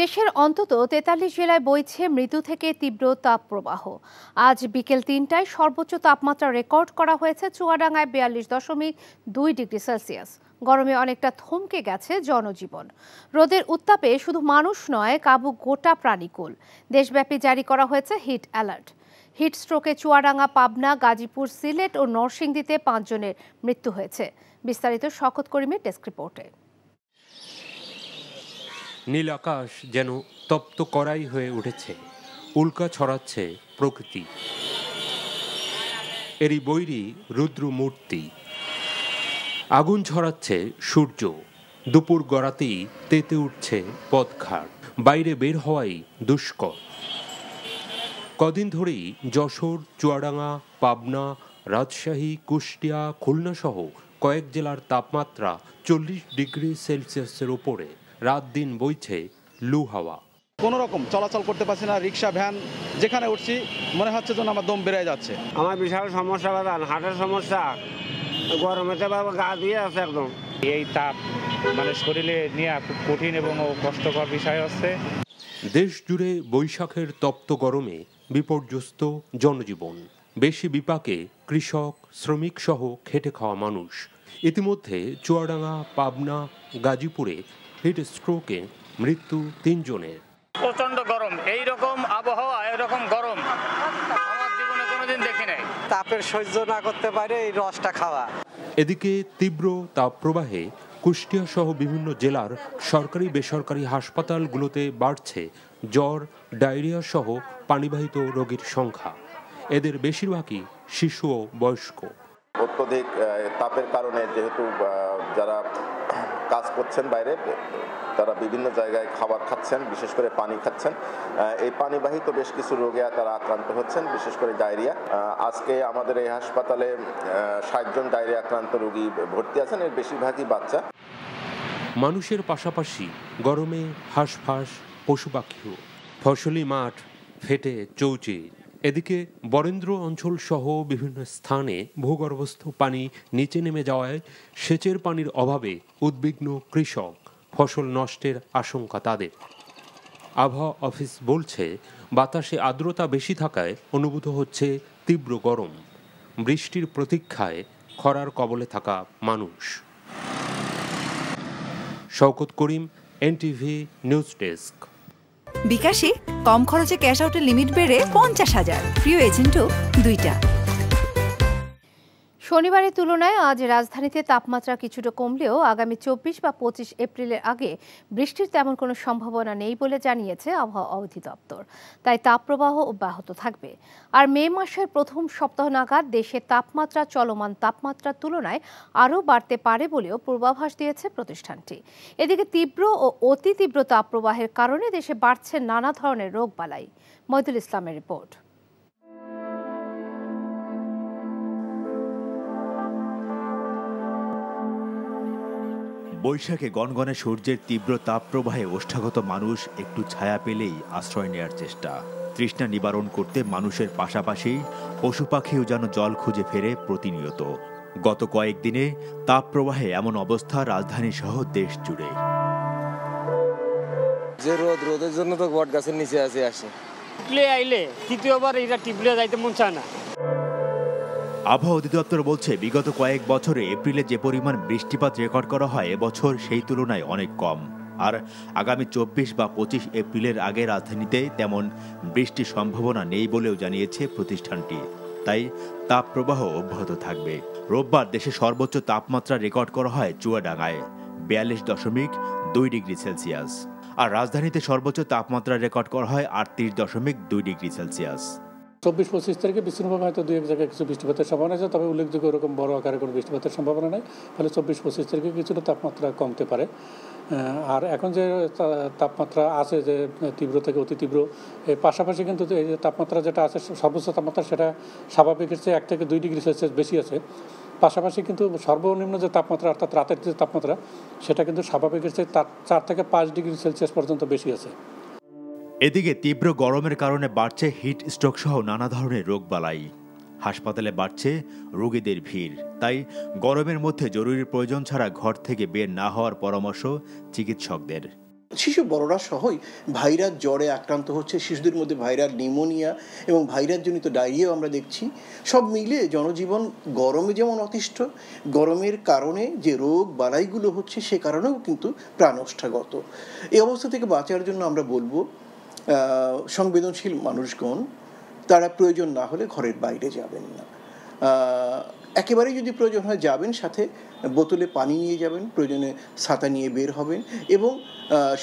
দেশের অন্তত তেতাল্লিশ জেলায় বইছে মৃদু থেকে তীব্র তাপপ্রবাহ আজ বিকেল তিনটায় সর্বোচ্চ তাপমাত্রা রেকর্ড করা হয়েছে চুয়াডাঙ্গায় বিয়াল্লিশ দশমিক দুই ডিগ্রি সেলসিয়াস গরমে অনেকটা থমকে গেছে জনজীবন রোদের উত্তাপে শুধু মানুষ নয় কাবু গোটা প্রাণীকুল দেশব্যাপী জারি করা হয়েছে হিট অ্যালার্ট হিটস্ট্রোকে চুয়াডাঙ্গা পাবনা গাজীপুর সিলেট ও নরসিংদীতে পাঁচজনের মৃত্যু হয়েছে বিস্তারিত শকত করিমের ডেস্ক রিপোর্টে নীল আকাশ যেন তপ্ত করাই হয়ে উঠেছে উল্কা ছড়াচ্ছে প্রকৃতি এরই বৈরী রুদ্র মূর্তি আগুন ছড়াচ্ছে সূর্য দুপুর গড়াতেই তেতে উঠছে পথঘাট বাইরে বের হওয়াই দুষ্কর কদিন ধরেই যশোর চুয়াডাঙ্গা পাবনা রাজশাহী কুষ্টিয়া খুলনাসহ কয়েক জেলার তাপমাত্রা চল্লিশ ডিগ্রি সেলসিয়াসের ওপরে রাত দিন বইছে লু হাওয়া কোন রকম চলাচল করতে পারছি না রিক্সা ভ্যান যেখানে উঠছি মনে হচ্ছে যেন আমার দম বেড়ে যাচ্ছে আমার বিশাল সমস্যা বাদান হাটের সমস্যা গরমেতে বাবা গা দিয়ে আছে একদম এই তাপ মানে শরীরে নেওয়া খুব কঠিন এবং কষ্টকর বিষয় হচ্ছে দেশ জুড়ে বৈশাখের তপ্ত গরমে বিপর্যস্ত জনজীবন বেশি বিপাকে কৃষক শ্রমিক সহ খেটে খাওয়া মানুষ ইতিমধ্যে চুয়াডাঙ্গা পাবনা গাজীপুরে হিট স্ট্রোকে মৃত্যু তিনজনের প্রচন্ড গরম এই রকম আবহাওয়া এরকম গরম তাপের সহ্য না করতে পারে এই রসটা খাওয়া এদিকে তীব্র তাপ প্রবাহে কুষ্টিয়া সহ বিভিন্ন জেলার সরকারি বেসরকারি হাসপাতালগুলোতে বাড়ছে জ্বর ডায়রিয়া সহ পানিবাহিত রোগীর সংখ্যা এদের বেশিরভাগই শিশু ও বয়স্ক অত্যধিক তাপের কারণে যেহেতু যারা কাজ করছেন বাইরে তারা বিভিন্ন জায়গায় খাবার খাচ্ছেন বিশেষ করে পানি খাচ্ছেন এই পানিবাহিত বেশ কিছু রোগে তারা আক্রান্ত হচ্ছেন বিশেষ করে ডায়রিয়া আজকে আমাদের এই হাসপাতালে ষাটজন ডায়রিয়া আক্রান্ত রোগী ভর্তি আছেন এর বেশিরভাগই বাচ্চা মানুষের পাশাপাশি গরমে হাঁসফাঁস পশু পাখিও ফসলি মাঠ ফেটে চৌচে এদিকে বরেন্দ্র অঞ্চল সহ বিভিন্ন স্থানে ভূগর্ভস্থ পানি নিচে নেমে যাওয়ায় সেচের পানির অভাবে উদ্বিগ্ন কৃষক ফসল নষ্টের আশঙ্কা তাদের আবহাওয়া অফিস বলছে বাতাসে আর্দ্রতা বেশি থাকায় অনুভূত হচ্ছে তীব্র গরম বৃষ্টির প্রতীক্ষায় খরার কবলে থাকা মানুষ Shawkat Karim NTV news desk বিকাশে কম খরচে ক্যাশ আউটের লিমিট বেড়ে পঞ্চাশ হাজার প্রিয় এজেন্টও দুইটা শনিবারের তুলনায় আজ রাজধানীতে তাপমাত্রা কিছুটা কমলেও আগামী চব্বিশ বা পঁচিশ এপ্রিলের আগে বৃষ্টির তেমন কোনো সম্ভাবনা নেই বলে জানিয়েছে আবহাওয়া অধিদপ্তর তাই তাপপ্রবাহ অব্যাহত থাকবে আর মে মাসের প্রথম সপ্তাহ নাগাদ দেশে তাপমাত্রা চলমান তাপমাত্রার তুলনায় আরও বাড়তে পারে বলেও পূর্বাভাস দিয়েছে প্রতিষ্ঠানটি এদিকে তীব্র ও অতি তীব্র তাপপ্রবাহের কারণে দেশে বাড়ছে নানা ধরনের রোগবালাই মৈদুল ইসলামের রিপোর্ট বৈশাখে গনগনে সূর্যের তীব্র তাপপ্রবাহে ওষ্ঠাগত মানুষ একটু ছায়া পেলেই আশ্রয় নেয়ার চেষ্টা তৃষ্ণা নিবারণ করতে মানুষের পাশাপাশি পশু পাখিও যেন জল খুঁজে ফেরে প্রতিনিয়ত গত কয়েকদিনে তাপপ্রবাহে এমন অবস্থা রাজধানী সহ দেশ জুড়ে যে রোদ রোদের জন্য তো বট গাছের নিচে আছে আসে টিপলে আইলে তৃতীয়বার এটা টিপলে যাইতে মন চায় না আবহাওয়া অধিদপ্তর বলছে বিগত কয়েক বছরে এপ্রিলে যে পরিমাণ বৃষ্টিপাত রেকর্ড করা হয় এবছর সেই তুলনায় অনেক কম আর আগামী চব্বিশ বা পঁচিশ এপ্রিলের আগে রাজধানীতে তেমন বৃষ্টির সম্ভাবনা নেই বলেও জানিয়েছে প্রতিষ্ঠানটি তাই তাপপ্রবাহ অব্যাহত থাকবে রোববার দেশে সর্বোচ্চ তাপমাত্রা রেকর্ড করা হয় চুয়াডাঙ্গায় বিয়াল্লিশ দশমিক দুই ডিগ্রি সেলসিয়াস আর রাজধানীতে সর্বোচ্চ তাপমাত্রা রেকর্ড করা হয় আটত্রিশ দশমিক দুই ডিগ্রি সেলসিয়াস চব্বিশ পঁচিশ তারিখে বিষ্ণুভাবে হয়তো দু এক জায়গায় কিছু বৃষ্টিপাতের সম্ভাবনা আছে তবে উল্লেখযোগ্য এরকম বড় আকারে কোনো বৃষ্টিপাতের সম্ভাবনা নেই ফলে চব্বিশ পঁচিশ তারিখে কিছুটা তাপমাত্রা কমতে পারে আর এখন যে তাপমাত্রা আছে যে তীব্র থেকে অতি তীব্র পাশাপাশি কিন্তু এই যে তাপমাত্রা যেটা আছে সর্বোচ্চ তাপমাত্রা সেটা স্বাভাবিকের চেয়ে এক থেকে দুই ডিগ্রি সেলসিয়াস বেশি আছে পাশাপাশি কিন্তু সর্বনিম্ন যে তাপমাত্রা অর্থাৎ রাতের যে তাপমাত্রা সেটা কিন্তু স্বাভাবিকের চেয়ে চার থেকে পাঁচ ডিগ্রি সেলসিয়াস পর্যন্ত বেশি আছে এদিকে তীব্র গরমের কারণে বাড়ছে হিট স্ট্রোক সহ নানা ধরনের রোগ বালাই হাসপাতালে বাড়ছে রোগীদের ভিড় তাই গরমের মধ্যে জরুরি প্রয়োজন ছাড়া ঘর থেকে বের না হওয়ার পরামর্শ চিকিৎসকদের শিশু বড়রা সহই ভাইরাস জ্বরে আক্রান্ত হচ্ছে শিশুদের মধ্যে ভাইরাল নিউমোনিয়া এবং ভাইরাসজনিত ডায়রিয়াও আমরা দেখছি সব মিলে জনজীবন গরমে যেমন অতিষ্ঠ গরমের কারণে যে রোগ বালাইগুলো হচ্ছে সে কারণেও কিন্তু প্রাণষ্ঠাগত এই অবস্থা থেকে বাঁচার জন্য আমরা বলবো সংবেদনশীল মানুষগণ তারা প্রয়োজন না হলে ঘরের বাইরে যাবেন না একেবারেই যদি প্রয়োজন হয় যাবেন সাথে বোতলে পানি নিয়ে যাবেন প্রয়োজনে ছাতা নিয়ে বের হবেন এবং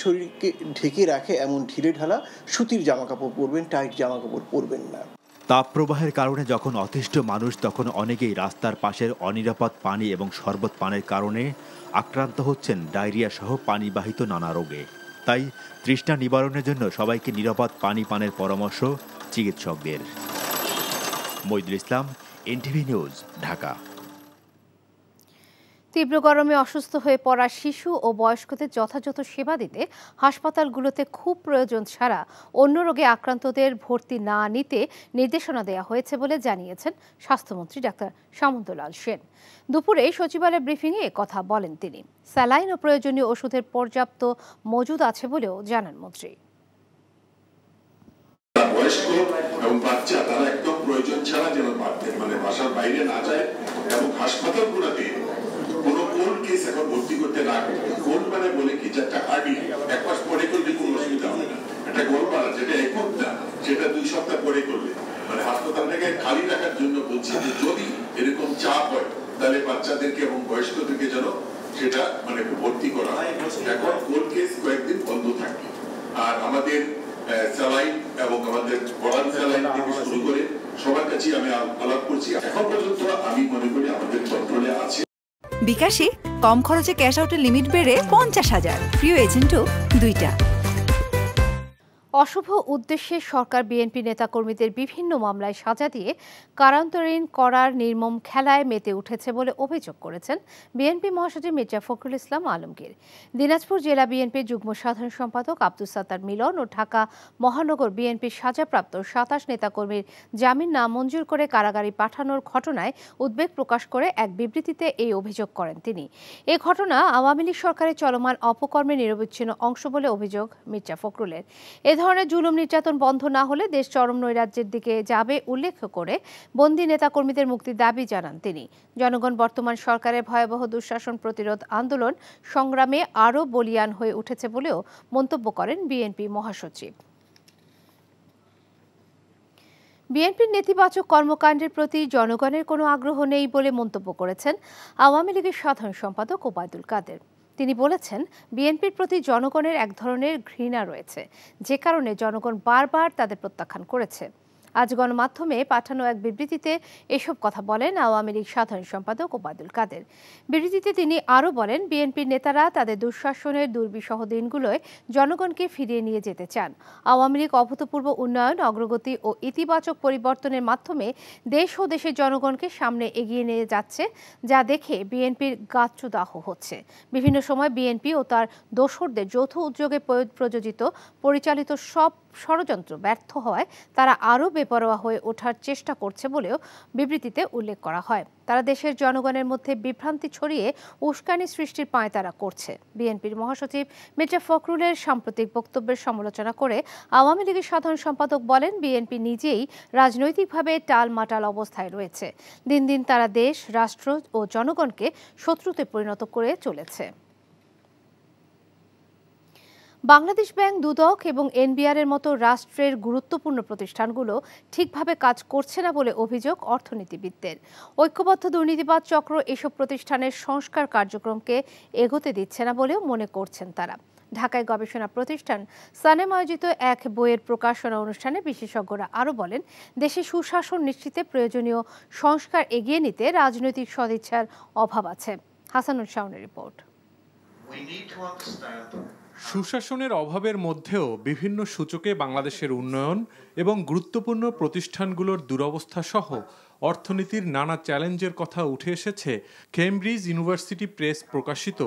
শরীরকে ঢেকে রাখে এমন ঢিলে ঢালা সুতির জামাকাপড় পরবেন টাইট জামাকাপড় পরবেন না তাপপ্রবাহের কারণে যখন অতিষ্ঠ মানুষ তখন অনেকেই রাস্তার পাশের অনিরাপদ পানি এবং শরবত পানের কারণে আক্রান্ত হচ্ছেন ডায়রিয়া সহ পানিবাহিত নানা রোগে তাই তৃষ্ণা নিবারণের জন্য সবাইকে নিরাপদ পানি পানের পরামর্শ চিকিৎসকদের মৈদুল ইসলাম এনটিভি নিউজ ঢাকা তীব্র গরমে অসুস্থ হয়ে পড়া শিশু ও বয়স্কদের যথাযথ সেবা দিতে হাসপাতালগুলোতে খুব প্রয়োজন ছাড়া অন্য রোগে আক্রান্তদের ভর্তি না নিতে নির্দেশনা দেওয়া হয়েছে বলে জানিয়েছেন স্বাস্থ্যমন্ত্রী ডাক্তার সামন্তলাল সেন দুপুরে সচিবালয়ের ব্রিফিংয়ে কথা বলেন তিনি স্যালাইন ও প্রয়োজনীয় ওষুধের পর্যাপ্ত মজুদ আছে বলেও জানান মন্ত্রী বয়স্ক এবং বাচ্চা তারা একদম প্রয়োজন ছাড়া যেন মানে বাসার বাইরে না যায় এবং হাসপাতালগুলোতে কোন কেস এখন ভর্তি করতে না কোল্ড মানে বলে কি যেটা হার্ডি এক মাস পরে করলে কোনো অসুবিধা হবে না একটা গোলমাল যেটা একটা সেটা দুই সপ্তাহ পরে করলে মানে হাসপাতালটাকে খালি রাখার জন্য বলছি যে যদি এরকম চাপ হয় তাহলে বাচ্চাদেরকে এবং বয়স্কদেরকে যেন সেটা মানে ভর্তি করা এখন কেস কয়েকদিন বন্ধ থাকে আর আমাদের স্যালাইন এবং আমাদের পড়ান স্যালাইন থেকে শুরু করে সবার কাছে আমি আলাপ করছি এখন পর্যন্ত আমি মনে করি আমাদের কন্ট্রোলে আছে বিকাশে কম খরচে ক্যাশ আউটের লিমিট বেড়ে পঞ্চাশ হাজার প্রিয় এজেন্টও দুইটা অশুভ উদ্দেশ্যে সরকার বিএনপি নেতাকর্মীদের বিভিন্ন মামলায় সাজা দিয়ে কারান্তরীণ করার নির্মম খেলায় মেতে উঠেছে বলে অভিযোগ করেছেন বিএনপি মহাসচিব মির্জা ফখরুল ইসলাম আলমগীর দিনাজপুর জেলা বিএনপির যুগ্ম সাধারণ সম্পাদক আব্দুল সাত্তার মিলন ও ঢাকা মহানগর বিএনপির সাজাপ্রাপ্ত সাতাশ নেতাকর্মীর জামিন মঞ্জুর করে কারাগারে পাঠানোর ঘটনায় উদ্বেগ প্রকাশ করে এক বিবৃতিতে এই অভিযোগ করেন তিনি এ ঘটনা আওয়ামী লীগ সরকারের চলমান অপকর্মে নিরবিচ্ছিন্ন অংশ বলে অভিযোগ মির্জা ফখরুলের এ ধরনের জুলুম নির্যাতন বন্ধ না হলে দেশ চরম নৈরাজ্যের দিকে যাবে উল্লেখ করে বন্দী নেতাকর্মীদের মুক্তির দাবি জানান তিনি জনগণ বর্তমান সরকারের ভয়াবহ দুঃশাসন প্রতিরোধ আন্দোলন সংগ্রামে আরও বলিয়ান হয়ে উঠেছে বলেও মন্তব্য করেন বিএনপি মহাসচিব বিএনপির নেতিবাচক কর্মকাণ্ডের প্রতি জনগণের কোনো আগ্রহ নেই বলে মন্তব্য করেছেন আওয়ামী লীগের সাধারণ সম্পাদক ওবায়দুল কাদের তিনি বলেছেন বিএনপির প্রতি জনগণের এক ধরনের ঘৃণা রয়েছে যে কারণে জনগণ বারবার তাদের প্রত্যাখ্যান করেছে আজ গণমাধ্যমে পাঠানো এক বিবৃতিতে এসব কথা বলেন আওয়ামী লীগ সাধারণ সম্পাদক ওবায়দুল কাদের বিবৃতিতে তিনি আরও বলেন বিএনপির নেতারা তাদের দুঃশাসনের দুর্বিষহ দিনগুলোয় জনগণকে ফিরিয়ে নিয়ে যেতে চান আওয়ামী লীগ অভূতপূর্ব উন্নয়ন অগ্রগতি ও ইতিবাচক পরিবর্তনের মাধ্যমে দেশ ও দেশের জনগণকে সামনে এগিয়ে নিয়ে যাচ্ছে যা দেখে বিএনপির গাচ্ছুদাহ হচ্ছে বিভিন্ন সময় বিএনপি ও তার দোসরদের যৌথ উদ্যোগে প্রযোজিত পরিচালিত সব ষড়যন্ত্র ব্যর্থ হওয়ায় তারা আরও বেপরোয়া হয়ে ওঠার চেষ্টা করছে বলেও বিবৃতিতে উল্লেখ করা হয় তারা দেশের জনগণের মধ্যে বিভ্রান্তি ছড়িয়ে উস্কানি সৃষ্টির পায় তারা করছে বিএনপির মহাসচিব মির্জা ফখরুলের সাম্প্রতিক বক্তব্যের সমালোচনা করে আওয়ামী লীগের সাধারণ সম্পাদক বলেন বিএনপি নিজেই রাজনৈতিকভাবে টালমাটাল অবস্থায় রয়েছে দিন দিন তারা দেশ রাষ্ট্র ও জনগণকে শত্রুতে পরিণত করে চলেছে বাংলাদেশ ব্যাংক দুদক এবং এনবিআর এর মতো রাষ্ট্রের গুরুত্বপূর্ণ প্রতিষ্ঠানগুলো ঠিকভাবে কাজ করছে না বলে অভিযোগ অর্থনীতিবিদদের ঐক্যবদ্ধ দুর্নীতিবাদ চক্র এসব প্রতিষ্ঠানের সংস্কার কার্যক্রমকে এগোতে দিচ্ছে না বলেও মনে করছেন তারা ঢাকায় গবেষণা প্রতিষ্ঠান সানেম আয়োজিত এক বইয়ের প্রকাশনা অনুষ্ঠানে বিশেষজ্ঞরা আরও বলেন দেশে সুশাসন নিশ্চিতে প্রয়োজনীয় সংস্কার এগিয়ে নিতে রাজনৈতিক সদিচ্ছার অভাব আছে হাসানুল শাওনের report We need to understand সুশাসনের অভাবের মধ্যেও বিভিন্ন সূচকে বাংলাদেশের উন্নয়ন এবং গুরুত্বপূর্ণ প্রতিষ্ঠানগুলোর দুরবস্থা সহ অর্থনীতির নানা চ্যালেঞ্জের কথা উঠে এসেছে কেমব্রিজ ইউনিভার্সিটি প্রেস প্রকাশিত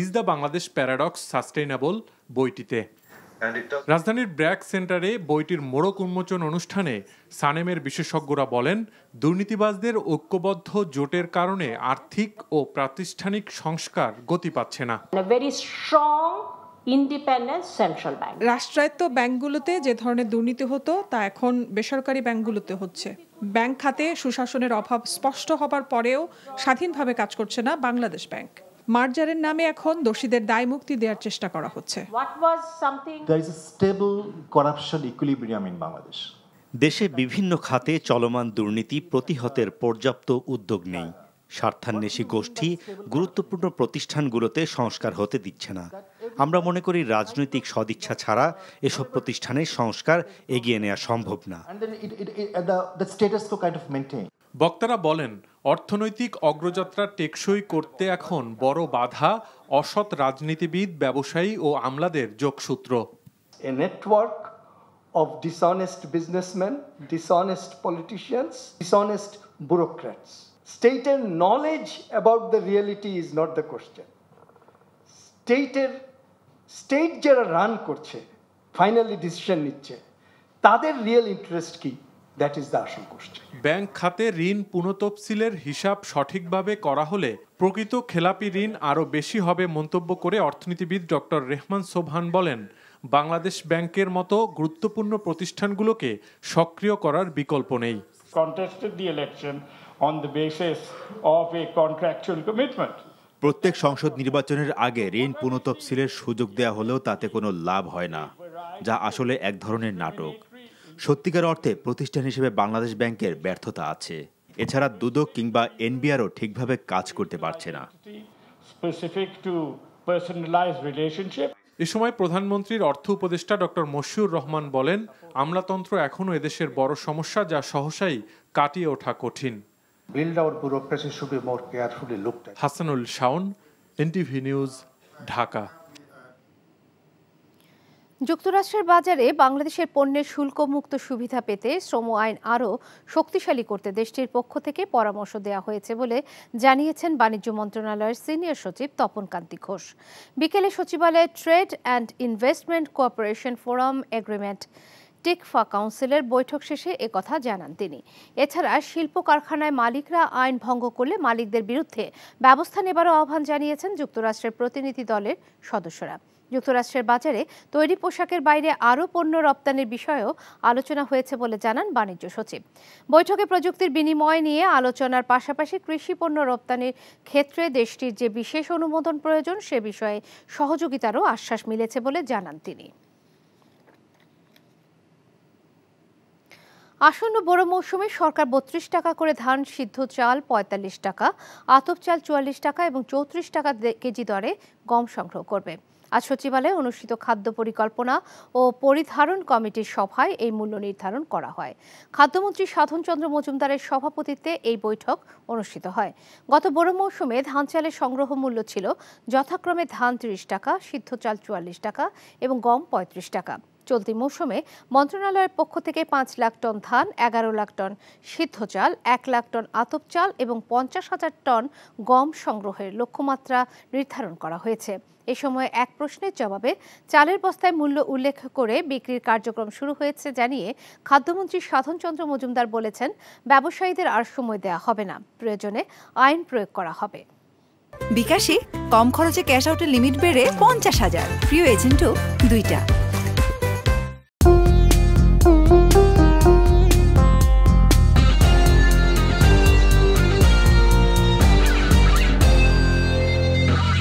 is the Bangladesh paradox sustainable বইটিতে রাজধানীর ব্র্যাক সেন্টারে বইটির মোড়ক উন্মোচন অনুষ্ঠানে সানেমের বিশেষজ্ঞরা বলেন দুর্নীতিবাজদের ঐক্যবদ্ধ জোটের কারণে আর্থিক ও প্রাতিষ্ঠানিক সংস্কার গতি পাচ্ছে না ইন্ডিপেন্ডেন্ট সেন্ট্রাল ব্যাংক রাষ্ট্রায়ত্ত ব্যাংকগুলোতে যে ধরনের দুর্নীতি হতো তা এখন বেসরকারি ব্যাংকগুলোতে হচ্ছে ব্যাংক খাতে সুশাসনের অভাব স্পষ্ট হবার পরেও স্বাধীনভাবে কাজ করছে না বাংলাদেশ ব্যাংক মার্জারের নামে এখন দোষীদের দায় মুক্তি দেওয়ার চেষ্টা করা হচ্ছে দেশে বিভিন্ন খাতে চলমান দুর্নীতি প্রতিহতের পর্যাপ্ত উদ্যোগ নেই স্বার্থান্বেষী গোষ্ঠী গুরুত্বপূর্ণ প্রতিষ্ঠানগুলোতে সংস্কার হতে দিচ্ছে না আমরা মনে করি রাজনৈতিক সদিচ্ছা ছাড়া এসব প্রতিষ্ঠানের সংস্কার এগিয়ে নেওয়া সম্ভব না বক্তারা বলেন অর্থনৈতিক অগ্রযাত্রা টেকসই করতে এখন বড় বাধা অসৎ রাজনীতিবিদ ব্যবসায়ী ও আমলাদের যোগসূত্র a network of dishonest businessman dishonest politicians dishonest bureaucrats স্টেটের knowledge about the reality is not the question স্টেটের স্টেট যারা রান করছে ফাইনালি ডিসিশন নিচ্ছে তাদের রিয়েল ইন্টারেস্ট কি দ্যাট ইজ দ্য আসল কোশ্চেন ব্যাংক খাতে ঋণ পুনতফসিলের হিসাব সঠিকভাবে করা হলে প্রকৃত খেলাপি ঋণ আরও বেশি হবে মন্তব্য করে অর্থনীতিবিদ ডক্টর রেহমান সোবহান বলেন বাংলাদেশ ব্যাংকের মতো গুরুত্বপূর্ণ প্রতিষ্ঠানগুলোকে সক্রিয় করার বিকল্প নেই contested the election on the basis of a contractual commitment প্রত্যেক সংসদ নির্বাচনের আগে ঋণ পুনতফসিলের সুযোগ দেয়া হলেও তাতে কোনো লাভ হয় না যা আসলে এক ধরনের নাটক সত্যিকার অর্থে প্রতিষ্ঠান হিসেবে বাংলাদেশ ব্যাংকের ব্যর্থতা আছে এছাড়া দুদক কিংবা এনবিআরও ঠিকভাবে কাজ করতে পারছে না এ সময় প্রধানমন্ত্রীর অর্থ উপদেষ্টা ডক্টর মশিউর রহমান বলেন আমলাতন্ত্র এখনও এদেশের বড় সমস্যা যা সহসাই কাটিয়ে ওঠা কঠিন যুক্তরাষ্ট্রের বাজারে বাংলাদেশের পণ্যের শুল্কমুক্ত সুবিধা পেতে শ্রম আইন আরও শক্তিশালী করতে দেশটির পক্ষ থেকে পরামর্শ দেওয়া হয়েছে বলে জানিয়েছেন বাণিজ্য মন্ত্রণালয়ের সিনিয়র সচিব তপন কান্তি ঘোষ বিকেলে সচিবালয়ে trade and investment cooperation forum agreement TICFA কাউন্সিলের বৈঠক শেষে কথা জানান তিনি এছাড়া শিল্প কারখানায় মালিকরা আইন ভঙ্গ করলে মালিকদের বিরুদ্ধে ব্যবস্থা নেবারও আহ্বান জানিয়েছেন যুক্তরাষ্ট্রের প্রতিনিধি দলের সদস্যরা যুক্তরাষ্ট্রের বাজারে তৈরি পোশাকের বাইরে আরও পণ্য রপ্তানির বিষয়েও আলোচনা হয়েছে বলে জানান বাণিজ্য সচিব বৈঠকে প্রযুক্তির বিনিময় নিয়ে আলোচনার পাশাপাশি কৃষি পণ্য রপ্তানির ক্ষেত্রে দেশটির যে বিশেষ অনুমোদন প্রয়োজন সে বিষয়ে সহযোগিতারও আশ্বাস মিলেছে বলে জানান তিনি আসন্ন বড় মৌসুমে সরকার বত্রিশ টাকা করে ধান সিদ্ধ চাল ৪৫ টাকা আতপ চাল চুয়াল্লিশ টাকা এবং চৌত্রিশ টাকা কেজি দরে গম সংগ্রহ করবে আজ সচিবালয়ে অনুষ্ঠিত খাদ্য পরিকল্পনা ও পরিধারণ কমিটির সভায় এই মূল্য নির্ধারণ করা হয় খাদ্যমন্ত্রী সাধনচন্দ্র মজুমদারের সভাপতিত্বে এই বৈঠক অনুষ্ঠিত হয় গত বড় মৌসুমে ধান চালের সংগ্রহ মূল্য ছিল যথাক্রমে ধান ত্রিশ টাকা সিদ্ধ চাল চুয়াল্লিশ টাকা এবং গম পঁয়ত্রিশ টাকা চলতি মৌসুমে মন্ত্রণালয়ের পক্ষ থেকে পাঁচ লাখ টন ধান এগারো লাখ টন সিদ্ধ চাল এক লাখ টন আতপ চাল এবং পঞ্চাশ হাজার টন গম সংগ্রহের লক্ষ্যমাত্রা নির্ধারণ করা হয়েছে এ সময় এক প্রশ্নের জবাবে চালের বস্তায় মূল্য উল্লেখ করে বিক্রির কার্যক্রম শুরু হয়েছে জানিয়ে খাদ্যমন্ত্রী সাধনচন্দ্র মজুমদার বলেছেন ব্যবসায়ীদের আর সময় দেয়া হবে না প্রয়োজনে আইন প্রয়োগ করা হবে বিকাশে কম খরচে ক্যাশ আউটের লিমিট বেড়ে পঞ্চাশ হাজার প্রিয় এজেন্টও দুইটা